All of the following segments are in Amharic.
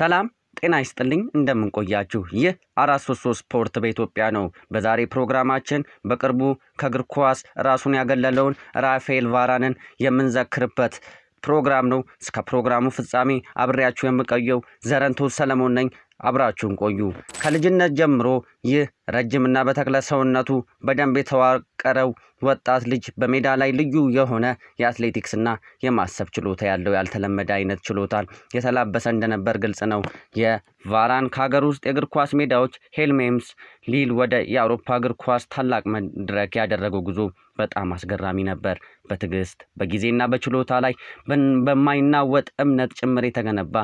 ሰላም ጤና ይስጥልኝ እንደምንቆያችሁ። ይህ አራት ሶስት ሶስት ስፖርት በኢትዮጵያ ነው። በዛሬ ፕሮግራማችን በቅርቡ ከእግር ኳስ ራሱን ያገለለውን ራፋኤል ቫራንን የምንዘክርበት ፕሮግራም ነው። እስከ ፕሮግራሙ ፍጻሜ አብሬያችሁ የምቀየው ዘረንቶ ሰለሞን ነኝ። አብራችሁን ቆዩ። ከልጅነት ጀምሮ ይህ ረጅምና በተክለ ሰውነቱ በደንብ የተዋቀረው ወጣት ልጅ በሜዳ ላይ ልዩ የሆነ የአትሌቲክስና የማሰብ ችሎታ ያለው ያልተለመደ አይነት ችሎታን የተላበሰ እንደነበር ግልጽ ነው። የቫራን ከሀገር ውስጥ የእግር ኳስ ሜዳዎች ሄልሜምስ ሊል ወደ የአውሮፓ እግር ኳስ ታላቅ መድረክ ያደረገው ጉዞ በጣም አስገራሚ ነበር። በትዕግስት በጊዜና በችሎታ ላይ በማይናወጥ እምነት ጭምር የተገነባ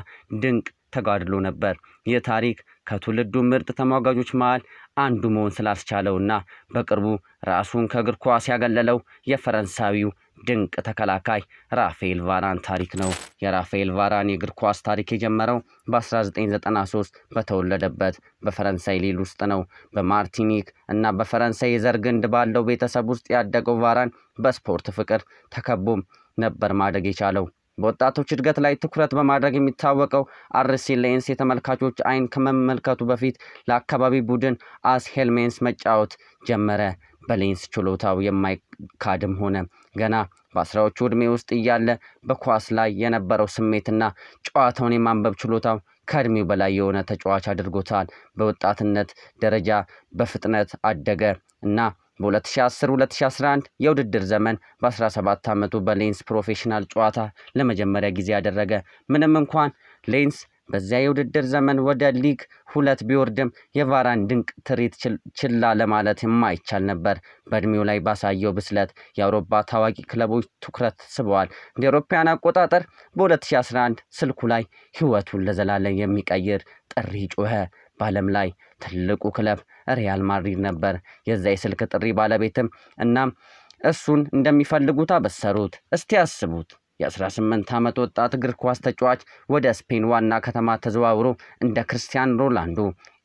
ድንቅ ተጋድሎ ነበር። ይህ ታሪክ ከትውልዱ ምርጥ ተሟጋጆች መሃል አንዱ መሆን ስላስቻለውና በቅርቡ ራሱን ከእግር ኳስ ያገለለው የፈረንሳዊው ድንቅ ተከላካይ ራፋኤል ቫራን ታሪክ ነው። የራፋኤል ቫራን የእግር ኳስ ታሪክ የጀመረው በ1993 በተወለደበት በፈረንሳይ ሊል ውስጥ ነው። በማርቲኒክ እና በፈረንሳይ የዘር ግንድ ባለው ቤተሰብ ውስጥ ያደገው ቫራን በስፖርት ፍቅር ተከቦም ነበር ማደግ የቻለው። በወጣቶች እድገት ላይ ትኩረት በማድረግ የሚታወቀው አርሲ ሌንስ የተመልካቾች አይን ከመመልከቱ በፊት ለአካባቢ ቡድን አስ ሄልሜንስ መጫወት ጀመረ። በሌንስ ችሎታው የማይካድም ሆነ። ገና በአስራዎቹ ዕድሜ ውስጥ እያለ በኳስ ላይ የነበረው ስሜትና ጨዋታውን የማንበብ ችሎታው ከእድሜው በላይ የሆነ ተጫዋች አድርጎታል። በወጣትነት ደረጃ በፍጥነት አደገ እና በ2010-2011 የውድድር ዘመን በ17 ዓመቱ በሌንስ ፕሮፌሽናል ጨዋታ ለመጀመሪያ ጊዜ ያደረገ። ምንም እንኳን ሌንስ በዚያ የውድድር ዘመን ወደ ሊግ ሁለት ቢወርድም የቫራን ድንቅ ትርኢት ችላ ለማለት የማይቻል ነበር። በእድሜው ላይ ባሳየው ብስለት የአውሮፓ ታዋቂ ክለቦች ትኩረት ስበዋል። እንደ አውሮፓውያን አቆጣጠር በ2011 ስልኩ ላይ ህይወቱን ለዘላለም የሚቀይር ጥሪ ጮኸ። በዓለም ላይ ትልቁ ክለብ ሪያል ማድሪድ ነበር። የዛ የስልክ ጥሪ ባለቤትም እናም እሱን እንደሚፈልጉት አበሰሩት። እስቲ ያስቡት የ18 ዓመት ወጣት እግር ኳስ ተጫዋች ወደ ስፔን ዋና ከተማ ተዘዋውሮ እንደ ክርስቲያን ሮላንዱ።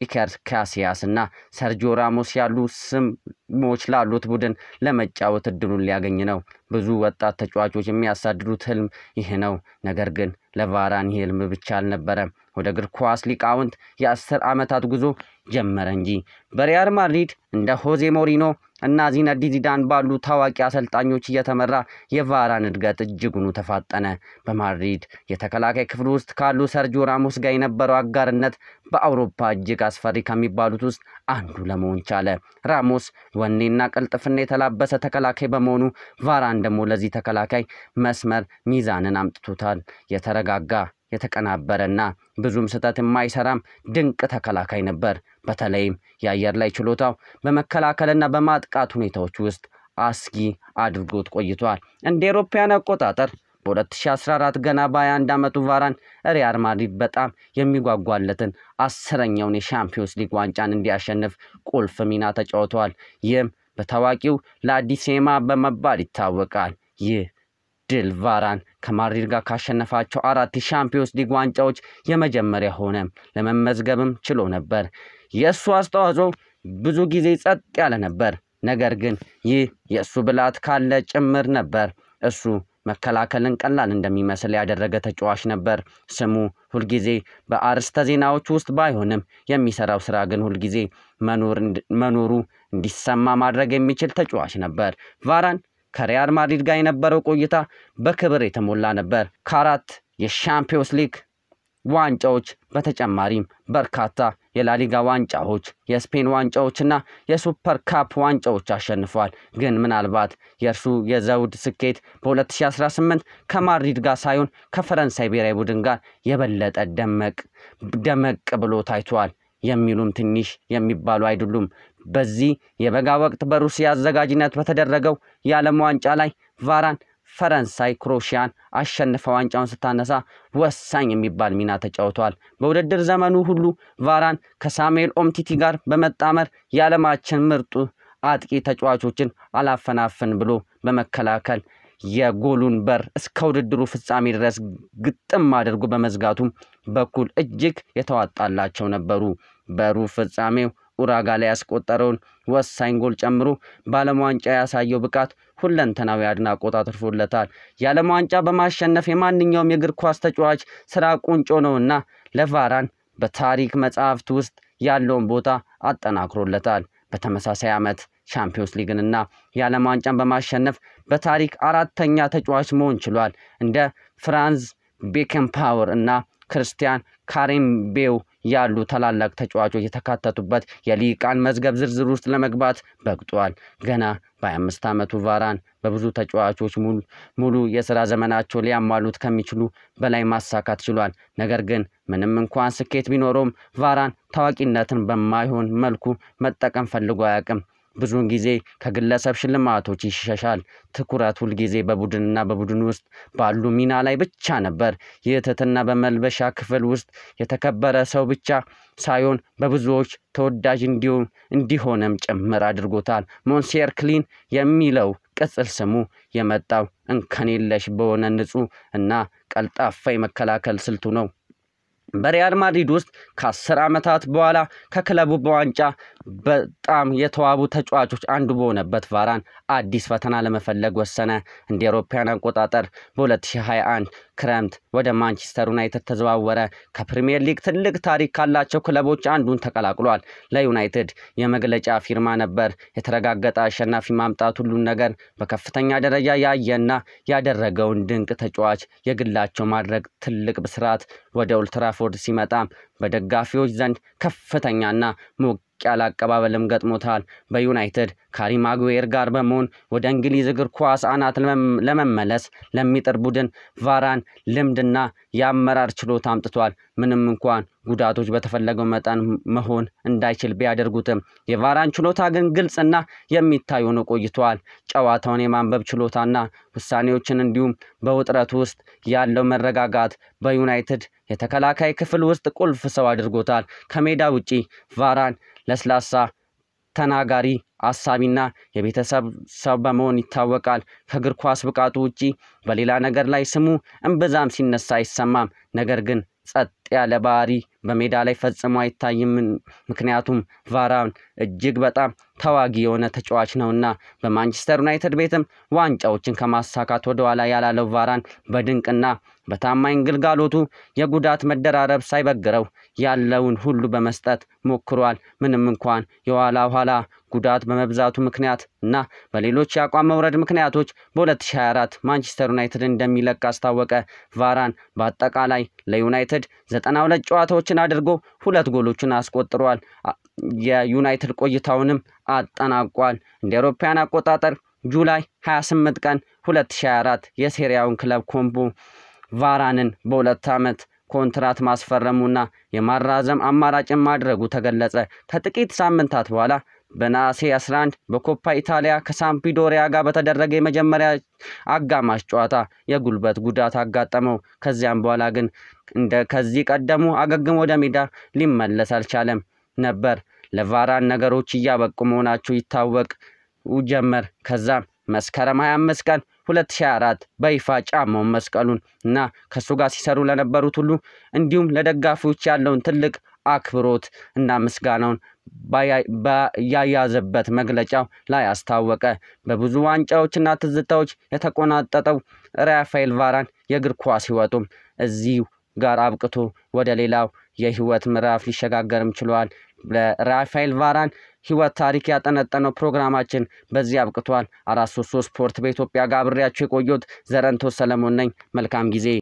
ኢከር ካሲያስ እና ሰርጂዮ ራሞስ ያሉ ስሞች ላሉት ቡድን ለመጫወት እድሉን ሊያገኝ ነው። ብዙ ወጣት ተጫዋቾች የሚያሳድዱት ህልም ይህ ነው። ነገር ግን ለቫራን ይህ ህልም ብቻ አልነበረም። ወደ እግር ኳስ ሊቃውንት የአስር ዓመታት ጉዞ ጀመረ እንጂ በሪያል ማድሪድ እንደ ሆዜ ሞሪኖ እና ዚነዲን ዚዳን ባሉ ታዋቂ አሰልጣኞች እየተመራ የቫራን እድገት እጅጉኑ ተፋጠነ። በማድሪድ የተከላካይ ክፍል ውስጥ ካሉ ሰርጂዮ ራሞስ ጋር የነበረው አጋርነት በአውሮፓ እጅግ አስፈሪ ከሚባሉት ውስጥ አንዱ ለመሆን ቻለ። ራሞስ ወኔና ቅልጥፍና የተላበሰ ተከላካይ በመሆኑ ቫራን ደግሞ ለዚህ ተከላካይ መስመር ሚዛንን አምጥቶታል። የተረጋጋ የተቀናበረና ብዙም ስህተት የማይሰራም ድንቅ ተከላካይ ነበር። በተለይም የአየር ላይ ችሎታው በመከላከልና በማጥቃት ሁኔታዎች ውስጥ አስጊ አድርጎት ቆይቷል። እንደ ኤሮፓያን አቆጣጠር በ2014 ገና በ21 ዓመቱ ቫራን ሪያል ማድሪድ በጣም የሚጓጓለትን አስረኛውን የሻምፒዮንስ ሊግ ዋንጫን እንዲያሸንፍ ቁልፍ ሚና ተጫውተዋል። ይህም በታዋቂው ላዲሴማ በመባል ይታወቃል። ይህ ድል ቫራን ከማድሪድ ጋር ካሸነፋቸው አራት የሻምፒዮንስ ሊግ ዋንጫዎች የመጀመሪያ ሆነ ለመመዝገብም ችሎ ነበር። የእሱ አስተዋጽኦ ብዙ ጊዜ ጸጥ ያለ ነበር። ነገር ግን ይህ የእሱ ብልሃት ካለ ጭምር ነበር። እሱ መከላከልን ቀላል እንደሚመስል ያደረገ ተጫዋች ነበር። ስሙ ሁልጊዜ በአርስተ ዜናዎች ውስጥ ባይሆንም የሚሰራው ስራ ግን ሁልጊዜ መኖሩ እንዲሰማ ማድረግ የሚችል ተጫዋች ነበር ቫራን ከሪያል ማድሪድ ጋር የነበረው ቆይታ በክብር የተሞላ ነበር። ከአራት የሻምፒዮንስ ሊግ ዋንጫዎች በተጨማሪም በርካታ የላሊጋ ዋንጫዎች፣ የስፔን ዋንጫዎችና የሱፐር ካፕ ዋንጫዎች አሸንፏል። ግን ምናልባት የእርሱ የዘውድ ስኬት በ2018 ከማድሪድ ጋር ሳይሆን ከፈረንሳይ ብሔራዊ ቡድን ጋር የበለጠ ደመቅ ደመቅ ብሎ ታይቷል የሚሉም ትንሽ የሚባሉ አይደሉም። በዚህ የበጋ ወቅት በሩሲያ አዘጋጅነት በተደረገው የዓለም ዋንጫ ላይ ቫራን ፈረንሳይ ክሮሽያን አሸንፈ ዋንጫውን ስታነሳ ወሳኝ የሚባል ሚና ተጫውተዋል። በውድድር ዘመኑ ሁሉ ቫራን ከሳሙኤል ኦምቲቲ ጋር በመጣመር የዓለማችን ምርጡ አጥቂ ተጫዋቾችን አላፈናፍን ብሎ በመከላከል የጎሉን በር እስከ ውድድሩ ፍጻሜ ድረስ ግጥም አድርጎ በመዝጋቱም በኩል እጅግ የተዋጣላቸው ነበሩ። በሩ ፍጻሜው ኡራጋ ላይ ያስቆጠረውን ወሳኝ ጎል ጨምሮ በዓለም ዋንጫ ያሳየው ብቃት ሁለንተናዊ አድናቆት አትርፎለታል። የዓለም ዋንጫ በማሸነፍ የማንኛውም የእግር ኳስ ተጫዋች ስራ ቁንጮ ነውና ለቫራን በታሪክ መጽሐፍት ውስጥ ያለውን ቦታ አጠናክሮለታል። በተመሳሳይ ዓመት ቻምፒዮንስ ሊግንና የዓለም ዋንጫን በማሸነፍ በታሪክ አራተኛ ተጫዋች መሆን ችሏል። እንደ ፍራንዝ ቤከንፓወር እና ክርስቲያን ካሬምቤው ያሉ ታላላቅ ተጫዋቾች የተካተቱበት የሊቃን መዝገብ ዝርዝር ውስጥ ለመግባት በቅጧል። ገና በአምስት ዓመቱ ቫራን በብዙ ተጫዋቾች ሙሉ የሥራ ዘመናቸው ሊያሟሉት ከሚችሉ በላይ ማሳካት ችሏል። ነገር ግን ምንም እንኳን ስኬት ቢኖረውም ቫራን ታዋቂነትን በማይሆን መልኩ መጠቀም ፈልጎ አያውቅም። ብዙውን ጊዜ ከግለሰብ ሽልማቶች ይሸሻል። ትኩረት ሁልጊዜ በቡድንና በቡድን ውስጥ ባሉ ሚና ላይ ብቻ ነበር። ይህ በመልበሻ ክፍል ውስጥ የተከበረ ሰው ብቻ ሳይሆን በብዙዎች ተወዳጅ እንዲሆንም ጭምር አድርጎታል። ሞንሴር ክሊን የሚለው ቅጽል ስሙ የመጣው እንከን የለሽ በሆነ ንጹህ እና ቀልጣፋ የመከላከል ስልቱ ነው። በሪያል ማድሪድ ውስጥ ከአስር ዓመታት በኋላ ከክለቡ በዋንጫ በጣም የተዋቡ ተጫዋቾች አንዱ በሆነበት ቫራን አዲስ ፈተና ለመፈለግ ወሰነ። እንደ አውሮፓውያን አቆጣጠር በ2021 ክረምት ወደ ማንቸስተር ዩናይትድ ተዘዋወረ። ከፕሪምየር ሊግ ትልቅ ታሪክ ካላቸው ክለቦች አንዱን ተቀላቅሏል። ለዩናይትድ የመግለጫ ፊርማ ነበር። የተረጋገጠ አሸናፊ ማምጣት ሁሉን ነገር በከፍተኛ ደረጃ ያየና ያደረገውን ድንቅ ተጫዋች የግላቸው ማድረግ ትልቅ ብስራት ወደ ኦልትራፎ ራሽፎርድ ሲመጣ በደጋፊዎች ዘንድ ከፍተኛና ሞቅ ያለ አቀባበልም ገጥሞታል። በዩናይትድ ካሪም አጉዌር ጋር በመሆን ወደ እንግሊዝ እግር ኳስ አናት ለመመለስ ለሚጥር ቡድን ቫራን ልምድና የአመራር ችሎታ አምጥቷል። ምንም እንኳን ጉዳቶች በተፈለገው መጠን መሆን እንዳይችል ቢያደርጉትም የቫራን ችሎታ ግን ግልጽና የሚታይ ሆኖ ቆይቷል። ጨዋታውን የማንበብ ችሎታና ውሳኔዎችን እንዲሁም በውጥረት ውስጥ ያለው መረጋጋት በዩናይትድ የተከላካይ ክፍል ውስጥ ቁልፍ ሰው አድርጎታል። ከሜዳ ውጪ ቫራን ለስላሳ ተናጋሪ አሳቢና የቤተሰብ ሰው በመሆን ይታወቃል። ከእግር ኳስ ብቃቱ ውጪ በሌላ ነገር ላይ ስሙ እምብዛም ሲነሳ አይሰማም። ነገር ግን ጸጥ ያለ ባህሪ በሜዳ ላይ ፈጽሞ አይታይም። ምክንያቱም ቫራን እጅግ በጣም ተዋጊ የሆነ ተጫዋች ነውና በማንቸስተር ዩናይትድ ቤትም ዋንጫዎችን ከማሳካት ወደኋላ ያላለው ቫራን በድንቅና በታማኝ ግልጋሎቱ የጉዳት መደራረብ ሳይበግረው ያለውን ሁሉ በመስጠት ሞክሯል። ምንም እንኳን የኋላ ኋላ ጉዳት በመብዛቱ ምክንያት እና በሌሎች የአቋም መውረድ ምክንያቶች በ2024 ማንቸስተር ዩናይትድ እንደሚለቅ አስታወቀ። ቫራን በአጠቃላይ ለዩናይትድ 92 ጨዋታዎችን አድርጎ ሁለት ጎሎችን አስቆጥሯል። የዩናይትድ ቆይታውንም አጠናቋል። እንደ አውሮፓውያን አቆጣጠር ጁላይ 28 ቀን 2024 የሴሪያውን ክለብ ኮምቦ ቫራንን በሁለት ዓመት ኮንትራት ማስፈረሙና የማራዘም አማራጭን ማድረጉ ተገለጸ። ከጥቂት ሳምንታት በኋላ በነሐሴ 11 በኮፓ ኢታሊያ ከሳምፒዶሪያ ጋር በተደረገ የመጀመሪያ አጋማሽ ጨዋታ የጉልበት ጉዳት አጋጠመው። ከዚያም በኋላ ግን እንደ ከዚህ ቀደሙ አገግም ወደ ሜዳ ሊመለስ አልቻለም ነበር። ለቫራን ነገሮች እያበቁ መሆናቸው ይታወቅ ጀመር። ከዛም መስከረም 25 ቀን 2004 በይፋ ጫማውን መስቀሉን እና ከእሱ ጋር ሲሰሩ ለነበሩት ሁሉ እንዲሁም ለደጋፊዎች ያለውን ትልቅ አክብሮት እና ምስጋናውን ያያዘበት መግለጫው ላይ አስታወቀ። በብዙ ዋንጫዎችና ትዝታዎች የተቆናጠጠው ራፋኤል ቫራን የእግር ኳስ ህይወቱም እዚሁ ጋር አብቅቶ ወደ ሌላው የህይወት ምዕራፍ ሊሸጋገርም ችሏል። ለራፋኤል ቫራን ህይወት ታሪክ ያጠነጠነው ፕሮግራማችን በዚህ አብቅቷል። አራት ሶስት ሶስት ስፖርት በኢትዮጵያ ጋር አብሬያችሁ የቆየሁት ዘረንቶ ሰለሞን ነኝ። መልካም ጊዜ